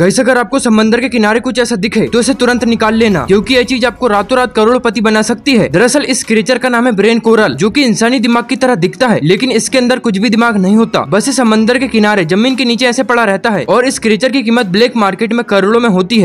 gas अगर आपको समंदर के किनारे कुछ ऐसा दिखे तो इसे तुरंत निकाल लेना क्योंकि ये चीज आपको रातों रात करोड़पति बना सकती है दरअसल इस क्रिएचर का नाम है ब्रेन कोरल जो कि इंसानी दिमाग की तरह दिखता है लेकिन इसके अंदर कुछ भी दिमाग नहीं होता बस समंदर के किनारे जमीन के नीचे ऐसे पड़ा रहता है और इस क्रिएचर की कीमत ब्लैक मार्केट में करोड़ों में होती है